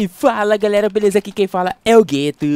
E fala galera, beleza? Aqui quem fala é o Gueto.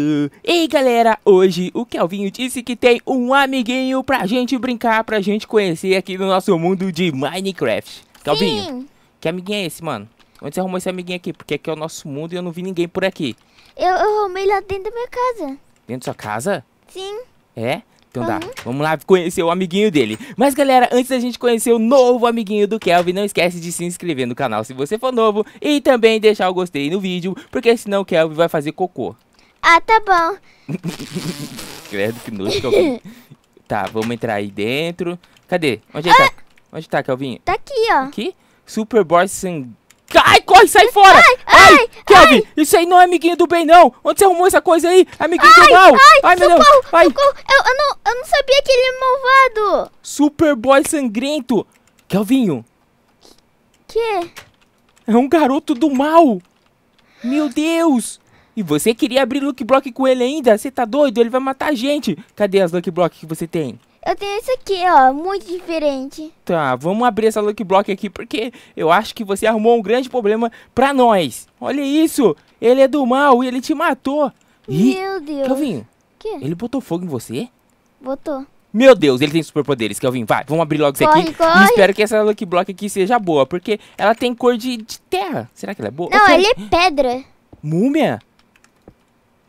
E galera, hoje o Kelvinho disse que tem um amiguinho pra gente brincar, pra gente conhecer aqui no nosso mundo de Minecraft. Kelvinho, Sim. que amiguinho é esse, mano? Onde você arrumou esse amiguinho aqui? Porque aqui é o nosso mundo e eu não vi ninguém por aqui. Eu, eu arrumei lá dentro da minha casa. Dentro da sua casa? Sim. É? Então dá. Uhum. Vamos lá conhecer o amiguinho dele. Mas galera, antes da gente conhecer o novo amiguinho do Kelvin, não esquece de se inscrever no canal se você for novo e também deixar o gostei no vídeo, porque senão o Kelvin vai fazer cocô. Ah, tá bom. Credo que nojo, Kelvin. tá, vamos entrar aí dentro. Cadê? Onde tá? ah! tá? Onde tá, Kelvin? Tá aqui, ó. Aqui? Super Boy Sangue. Ai, corre, sai fora! Ai, ai, ai Kevin, ai. isso aí não é amiguinho do bem, não! Onde você arrumou essa coisa aí? Amiguinho ai, do mal! Ai, ai meu socorro, Deus! Ai. Socorro. Eu, eu, não, eu não sabia que ele é malvado! Superboy sangrento! Kelvinho! Que? É um garoto do mal! Meu Deus! E você queria abrir Lucky Block com ele ainda? Você tá doido? Ele vai matar a gente! Cadê as Lucky Block que você tem? Eu tenho esse aqui, ó, muito diferente. Tá, vamos abrir essa Lucky Block aqui, porque eu acho que você arrumou um grande problema pra nós. Olha isso, ele é do mal e ele te matou. Ih, Meu Deus. Kelvin, que? ele botou fogo em você? Botou. Meu Deus, ele tem superpoderes, Kelvin. Vai, vamos abrir logo isso aqui. Corre. E espero que essa Lucky Block aqui seja boa, porque ela tem cor de, de terra. Será que ela é boa? Não, ele é pedra. Múmia?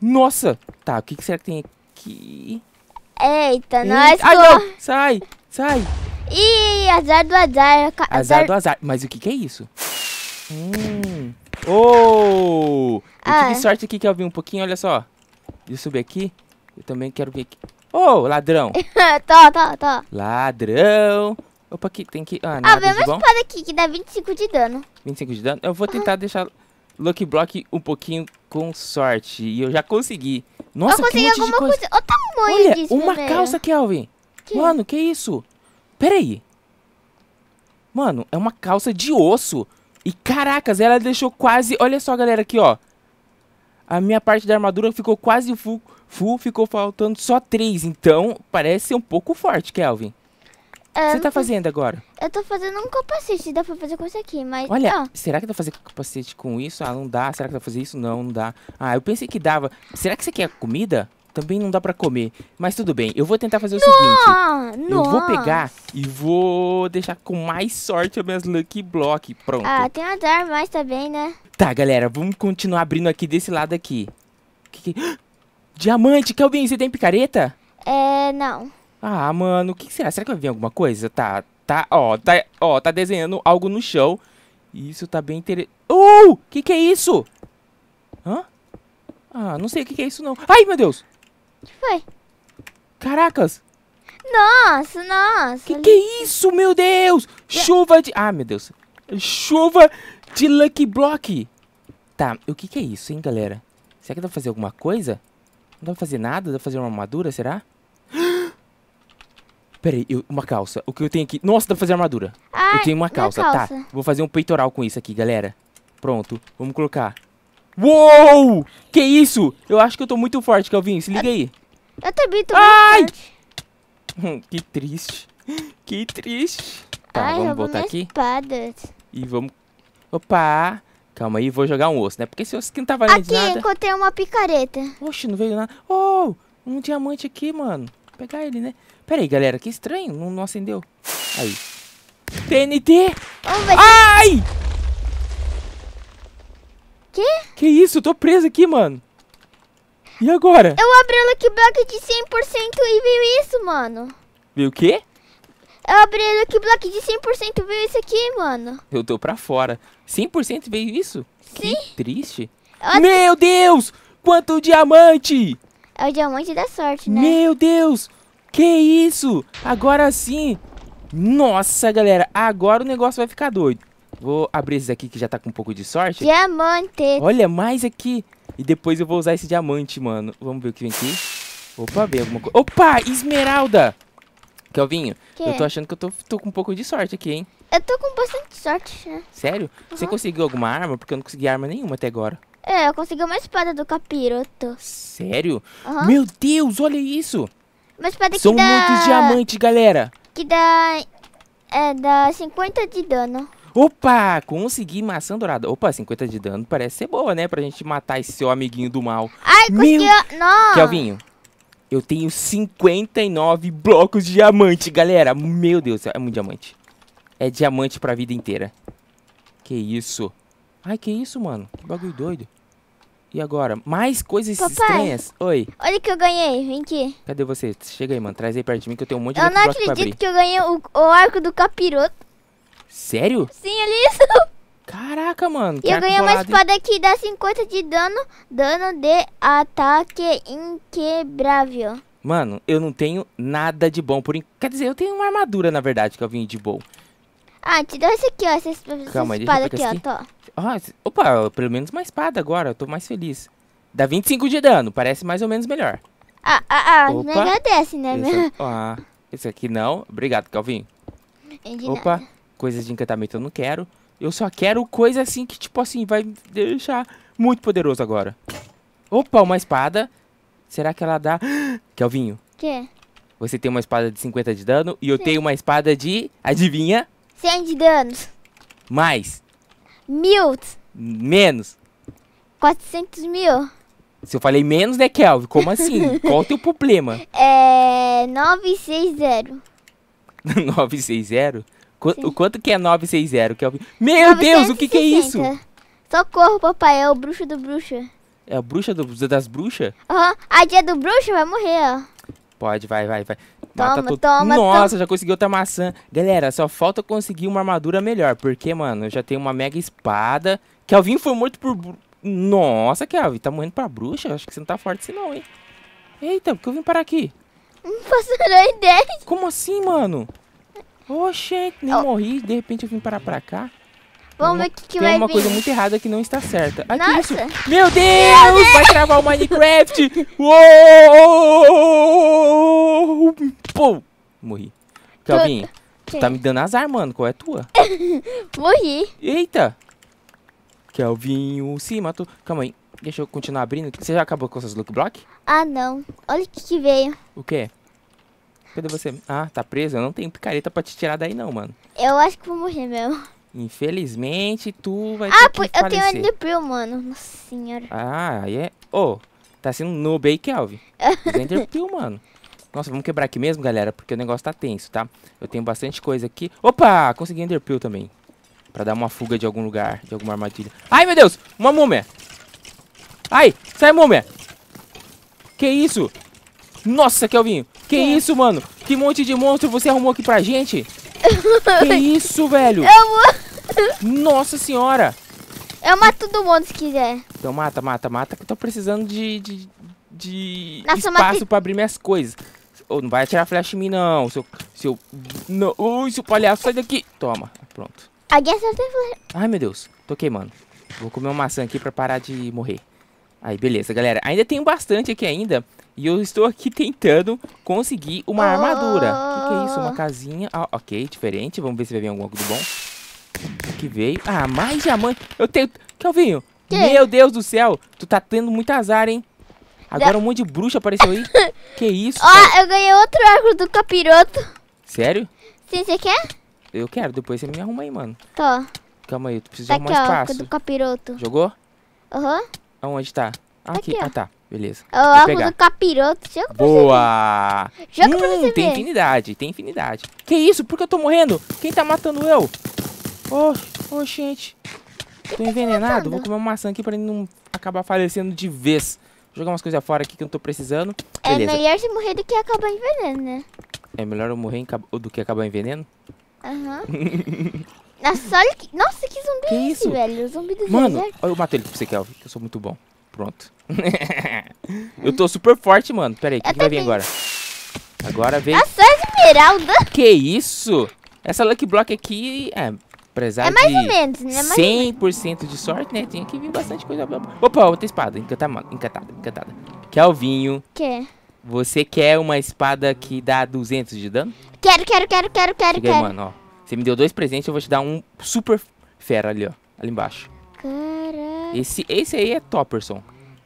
Nossa. Tá, o que, que será que tem aqui? Eita, nós... Ai, não! Sai, sai! Ih, azar do azar. Azar, azar do azar. Mas o que que é isso? Hum. Oh! Ah. Eu tive sorte aqui que eu vi um pouquinho, olha só. Deixa eu subir aqui. Eu também quero ver aqui. oh, ladrão! tô, tô, tô. Ladrão! Opa, aqui tem que... Ah, ah vem uma espada aqui que dá 25 de dano. 25 de dano? Eu vou tentar uhum. deixar... Lucky Block um pouquinho com sorte. E eu já consegui. Nossa, eu que monte de coisa. coisa. Olha, disso, uma calça, Kelvin. Que? Mano, que isso? Peraí. Mano, é uma calça de osso. E caracas, ela deixou quase... Olha só, galera, aqui, ó. A minha parte da armadura ficou quase full, full ficou faltando só três. Então, parece um pouco forte, Kelvin. É, você tá fazendo agora? Eu tô fazendo um capacete, dá pra fazer com isso aqui, mas... Olha, ah. será que dá pra fazer capacete com isso? Ah, não dá. Será que dá pra fazer isso? Não, não dá. Ah, eu pensei que dava. Será que você quer comida? Também não dá pra comer. Mas tudo bem, eu vou tentar fazer o no, seguinte. Nossa. Eu vou pegar e vou deixar com mais sorte as minhas Lucky Block. Pronto. Ah, tem umas mais também, né? Tá, galera, vamos continuar abrindo aqui desse lado aqui. Que que... Diamante, Kelvin, você tem picareta? É, não. Ah, mano, o que será? Será que vai vir alguma coisa? Tá, tá, ó, tá, ó, tá desenhando algo no chão. Isso tá bem interessante. Uh! O que que é isso? Hã? Ah, não sei o que que é isso não. Ai, meu Deus! O que foi? Caracas! Nossa, nossa! Que que é isso, meu Deus? Chuva de... Ah, meu Deus. Chuva de Lucky Block. Tá, o que que é isso, hein, galera? Será que dá pra fazer alguma coisa? Não dá pra fazer nada? Dá pra fazer uma armadura, será? Peraí, eu, uma calça. O que eu tenho aqui? Nossa, dá pra fazer armadura. eu tenho uma calça. calça. Tá, vou fazer um peitoral com isso aqui, galera. Pronto, vamos colocar. Uou! Que isso? Eu acho que eu tô muito forte, Calvin. Se liga eu, aí. Eu também tô Ai! muito forte. que triste. Que triste. Tá, Ai, vamos voltar aqui. Espadas. E vamos... Opa! Calma aí, vou jogar um osso, né? Porque se osso aqui não tá valendo aqui, nada... Aqui, encontrei uma picareta. Oxe, não veio nada. Oh, um diamante aqui, mano. Vou pegar ele, né? Pera aí, galera, que estranho, não, não acendeu. Aí. TNT! Ai! Que? Que isso, eu tô preso aqui, mano. E agora? Eu abri o Lucky Block de 100% e viu isso, mano. Viu o quê? Eu abri o Lucky Block de 100% viu isso aqui, mano. Eu tô pra fora. 100% veio isso? Sim. Que triste. Eu Meu Deus! Quanto diamante! É o diamante da sorte, né? Meu Deus! Que isso? Agora sim! Nossa, galera, agora o negócio vai ficar doido. Vou abrir esse aqui que já tá com um pouco de sorte. Diamante! Olha, mais aqui. E depois eu vou usar esse diamante, mano. Vamos ver o que vem aqui. Opa, vem alguma coisa. Opa, esmeralda! Kelvinho, que? eu tô achando que eu tô, tô, com um pouco de sorte aqui, hein? Eu tô com bastante sorte, né? Sério? Uhum. Você conseguiu alguma arma? Porque eu não consegui arma nenhuma até agora. É, eu consegui uma espada do capiroto. Sério? Uhum. Meu Deus, olha isso! Mas pode São dá... muitos diamantes, galera. Que dá... É, dá 50 de dano. Opa, consegui maçã dourada. Opa, 50 de dano parece ser boa, né? Pra gente matar esse seu amiguinho do mal. Ai, Meu... conseguiu. Não. Kelvinho, eu tenho 59 blocos de diamante, galera. Meu Deus, é muito diamante. É diamante pra vida inteira. Que isso. Ai, que isso, mano. Que bagulho doido. E agora? Mais coisas Papai, estranhas. Oi. Olha que eu ganhei. Vem aqui. Cadê você? Chega aí, mano. Traz aí perto de mim que eu tenho um monte eu de bloco pra abrir. Eu não acredito que eu ganhei o, o, arco do capiroto. Sério? Sim, olha isso. Caraca, mano. E eu ganhei uma espada que dá 50 de dano. Dano de ataque inquebrável. Mano, eu não tenho nada de bom por enquanto. Quer dizer, eu tenho uma armadura, na verdade, que eu vim de bom. Ah, te dá esse aqui, ó. Essa, essa Calma, espada aqui, aqui, ó. Tô. Ah, opa, pelo menos uma espada agora. Eu tô mais feliz. Dá 25 de dano. Parece mais ou menos melhor. Ah, ah, ah. Opa. Me agradece, né? Esse, ah, esse aqui não. Obrigado, Calvinho. opa, nada. coisas de encantamento eu não quero. Eu só quero coisa assim que, tipo assim, vai deixar muito poderoso agora. Opa, uma espada. Será que ela dá... Calvinho. Que? Você tem uma espada de 50 de dano e eu tenho uma espada de... Adivinha? 100 de danos. Mais. Mil. Menos. 400 mil. Se eu falei menos, né, Kelvin? Como assim? Qual o teu problema? É... 960. 960? Qu Sim. O quanto que é 960, Kelvin? Meu 960. Deus, o que que é isso? Socorro, papai. É o bruxo do bruxo. É a bruxa do, das bruxas? Aham. Uhum. A dia do bruxo vai morrer, ó. Pode, vai, vai, vai. Mata toma, Nossa, toma. já consegui outra maçã. Galera, só falta conseguir uma armadura melhor. Porque, mano, eu já tenho uma mega espada. Kelvin foi morto por... Nossa, Kelvin, tá morrendo pra bruxa? Acho que você não tá forte assim não, hein? Eita, por que eu vim parar aqui? Não faço ideia. Como assim, mano? Oxente, nem oh. morri. De repente eu vim parar pra cá. Vamos ver o que, que vai vir. Tem uma coisa muito errada que não está certa. Aqui Nossa. isso. Meu Deus! Meu Deus! Vai travar o Minecraft! Uou! Pô! Morri. Kelvin, tu... tu tá me dando azar, mano. Qual é a tua? Morri. Eita! o se matou. Calma aí. Deixa eu continuar abrindo. Você já acabou com seus look block? Ah, não. Olha o que, que veio. O quê? Cadê você? Ah, tá preso? Eu não tenho picareta pra te tirar daí, não, mano. Eu acho que vou morrer mesmo. Infelizmente, tu vai ah, ter que Ah, eu tenho Enderpearl, mano. Nossa senhora. Ah, aí é... Ô, oh, tá sendo no aí, Kelvin. Enderpearl, mano. Nossa, vamos quebrar aqui mesmo, galera, porque o negócio tá tenso, tá? Eu tenho bastante coisa aqui. Opa, consegui Enderpearl também. Pra dar uma fuga de algum lugar, de alguma armadilha. Ai, meu Deus, uma múmia. Ai, sai, múmia. Que isso? Nossa, Kelvin, que é. isso, mano? Que monte de monstro você arrumou aqui pra gente? Que isso, velho? Eu... Nossa senhora! Eu mato todo mundo se quiser. Então mata, mata, mata, que eu tô precisando de, de, de Nossa, espaço mate... pra abrir minhas coisas. Oh, não vai atirar flash em mim, não, seu... Seu... Não, ui, seu palhaço, sai daqui! Toma, pronto. Alguém acertou flash. Ai, meu Deus, tô queimando. Vou comer uma maçã aqui pra parar de morrer. Aí, beleza, galera. Ainda tem bastante aqui ainda. E eu estou aqui tentando conseguir uma armadura. O ah. que, que, é isso? Uma casinha. Ah, ok, diferente. Vamos ver se vai vir algum do bom. Que veio. Ah, mais diamante. Eu tenho... Calvinho. Que? Meu Deus do céu. Tu tá tendo muito azar, hein? Agora um monte de bruxa apareceu aí. que isso? Ó, oh, eu ganhei outro arco do capiroto. Sério? Sim, você quer? Eu quero. Depois você me arruma aí, mano. Tá. Calma aí, tu precisa tá arrumar aqui, espaço. Ó, do capiroto. Jogou? Aham. Uhum. Aonde tá? tá aqui. aqui ah, tá. Beleza. O do capiroto. Joga Boa! Pra você Joga hum, pra você ver. Tem infinidade, tem infinidade. Que isso? Por que eu tô morrendo? Quem tá matando eu? Oh, oh gente. tô tá envenenado. Vou comer uma maçã aqui pra não acabar falecendo de vez. Vou jogar umas coisas fora aqui que eu não tô precisando. É Beleza. É melhor você morrer do que acabar envenenando, né? É melhor eu morrer do que acabar envenenando? Aham. Uhum. Nossa, olha que... Nossa, que zumbi que é esse, isso? velho? O zumbi do Mano, deserto. eu matei ele pra você, Kelvin, que eu sou muito bom. Pronto. eu tô super forte, mano. Pera aí, o que, que vai vir agora? Agora vem... Nossa, esmeralda! Que isso? Essa Lucky Block aqui... É, apesar é, né? é mais ou menos, né? Mais 100% de sorte, né? Tinha que vir bastante coisa... Opa, outra espada. Encantada, encantada Encantada, o vinho? quer Você quer uma espada que dá 200 de dano? Quero, quero, quero, quero, quero, quero. mano, ó. Você me deu dois presentes, eu vou te dar um super fera ali, ó. Ali embaixo. Caraca. Esse, esse aí é Topperson.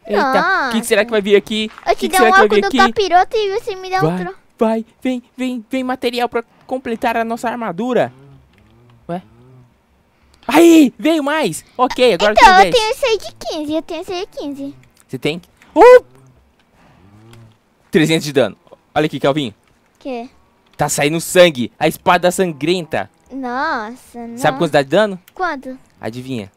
Eita, o que, que, será que vai vir aqui? Eu te que dou que um óculos do capiroto e você me dá vai, outro. Vai, vem, vem, vem material pra completar a nossa armadura. Ué? Aí, veio mais. Ok, agora então, tem mais. Então, eu tenho esse aí de 15, eu tenho esse aí de 15. Você tem? Uh! 300 de dano. Olha aqui, Calvinho. Que? Tá saindo sangue. A espada sangrenta. Nossa, não. Sabe quantidade de dano? Quanto? Adivinha.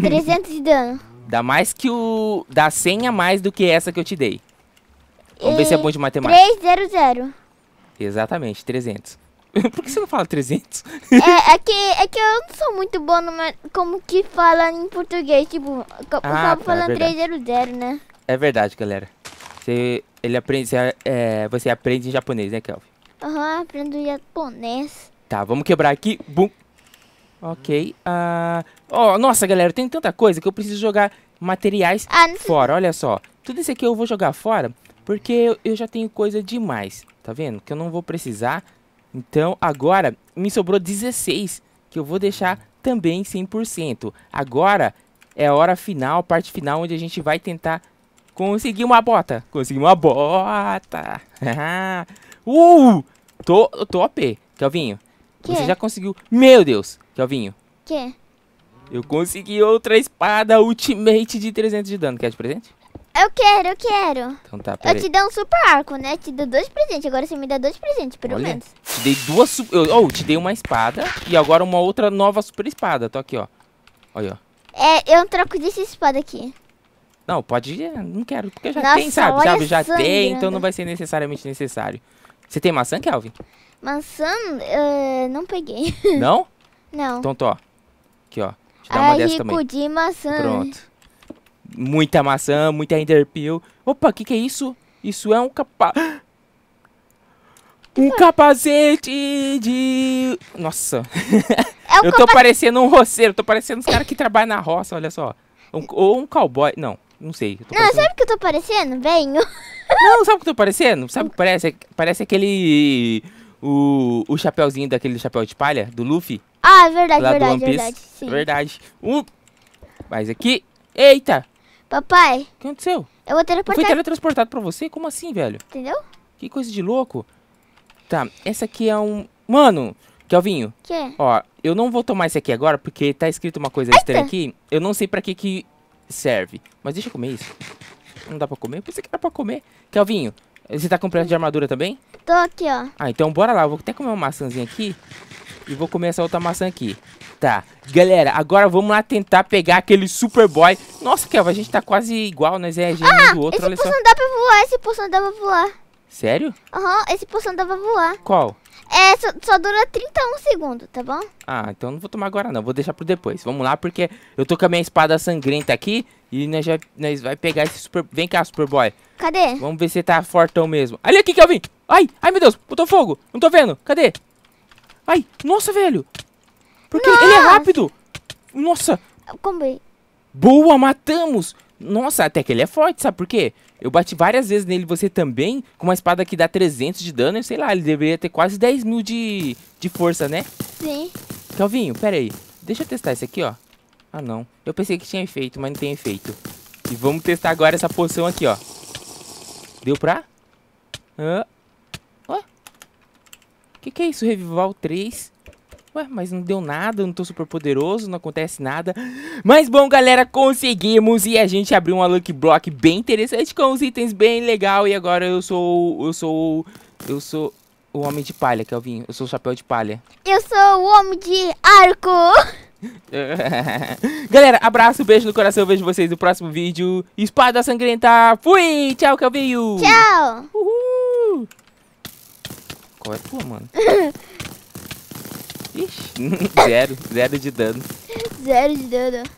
300 de dano. Dá mais que o... Dá 100 a mais do que essa que eu te dei. Vamos e... ver se é, é bom de matemática. 300. Exatamente, 300. Por que você não fala 300? É, é, que, é que eu não sou muito bom no, como que fala em português. Tipo, o ah, tá, falando é 300, né? É verdade, galera. Você, ele aprende, você, é, você aprende em japonês, né, Kelvin? Aham, uhum, aprendo japonês. Tá, vamos quebrar aqui. Bum, Ok. Uh... Oh, nossa, galera, tem tanta coisa que eu preciso jogar materiais ah, fora. Olha só. Tudo isso aqui eu vou jogar fora porque eu, eu já tenho coisa demais. Tá vendo? Que eu não vou precisar. Então, agora, me sobrou 16 que eu vou deixar também 100%. Agora é a hora final, parte final, onde a gente vai tentar conseguir uma bota. Conseguir uma bota. uh! Tô, tô OP, Kelvinho. Que? Você já conseguiu. Meu Deus, Kelvinho. Que? Eu consegui outra espada ultimate de 300 de dano. Quer de presente? Eu quero, eu quero. Então tá, peraí. Eu te dei um super arco, né? te dei dois presentes. Agora você me dá dois presentes, pelo Olha, menos. Te dei duas super... Eu, oh, te dei uma espada e agora uma outra nova super espada. Tô aqui, ó. Olha, ó. É, eu troco desse espada aqui. Não, pode... É, não quero, porque já Nossa, tem, sabe? sabe? Já tem, então não vai ser necessariamente necessário. Você tem maçã, Kelvin? Maçã, uh, eh, não peguei. Não? Não. Então, tô. Aqui, ó. Deixa eu dar uma ah, dessa rico também. de maçã. Pronto. Muita maçã, muita enderpeel. Opa, o que que é isso? Isso é um capa... Um capacete de... Nossa. É eu tô capa... parecendo um roceiro. Tô parecendo os caras que trabalham na roça, olha só. Um, ou um cowboy. Não, não sei. Não, parecendo... sabe o que eu tô parecendo? Venho. Não, sabe o que eu tô parecendo? Sabe o que parece? Parece aquele o, o chapéuzinho daquele chapéu de palha, do Luffy. Ah, é verdade, lá verdade, verdade. Sim. Verdade. Um. Uh, mas aqui. Eita! Papai. O que aconteceu? Eu vou ter Eu fui teletransportado pra você? Como assim, velho? Entendeu? Que coisa de louco. Tá, essa aqui é um. Mano, Kelvinho. Que? Ó, eu não vou tomar esse aqui agora porque tá escrito uma coisa Eita. estranha aqui. Eu não sei pra que que serve. Mas deixa eu comer isso. Não dá pra comer? Eu pensei que era pra comer. Kelvinho, você tá com de armadura também? Tô aqui, ó. Ah, então bora lá. Eu vou até comer uma maçãzinha aqui. E vou comer essa outra maçã aqui. Tá. Galera, agora vamos lá tentar pegar aquele Superboy. Nossa, Kelva, a gente tá quase igual, nós né? é gêmeo ah, do outro, esse poção dá pra voar, esse poção dá pra voar. Sério? Aham, uhum, esse poção dá pra voar. Qual? É, só, só dura 31 segundos, tá bom? Ah, então não vou tomar agora não, vou deixar pro depois. Vamos lá, porque eu tô com a minha espada sangrenta aqui e nós, já, nós vai pegar esse super... Vem cá, Superboy. Cadê? Vamos ver se tá fortão mesmo. Ali aqui, Kelvin! Ai, ai meu Deus, botou fogo! Não tô vendo, cadê? Ai, nossa, velho! Porque nossa. ele é rápido! Nossa! Combi. É? Boa, matamos! Nossa, até que ele é forte, sabe por quê? Eu bati várias vezes nele, você também, com uma espada que dá 300 de dano, sei lá, ele deveria ter quase 10 mil de, de força, né? Sim. Calvinho, pera aí, deixa eu testar esse aqui, ó. Ah, não. Eu pensei que tinha efeito, mas não tem efeito. E vamos testar agora essa poção aqui, ó. Deu pra? Hã? Ah. Ó. Que que é isso? Revival 3. Ué, mas não deu nada, não tô super poderoso, não acontece nada. Mas bom, galera, conseguimos e a gente abriu uma Lucky Block bem interessante com os itens bem legal. E agora eu sou, eu sou, eu sou o Homem de Palha, Kelvin. Eu sou o Chapéu de Palha. Eu sou o Homem de Arco. galera, abraço, beijo no coração, vejo vocês no próximo vídeo. Espada Sangrenta, fui! Tchau, Kelvin! Tchau! Uhul! Qual é a tua, mano? Ixi, zero, zero de dano. Zero de dano.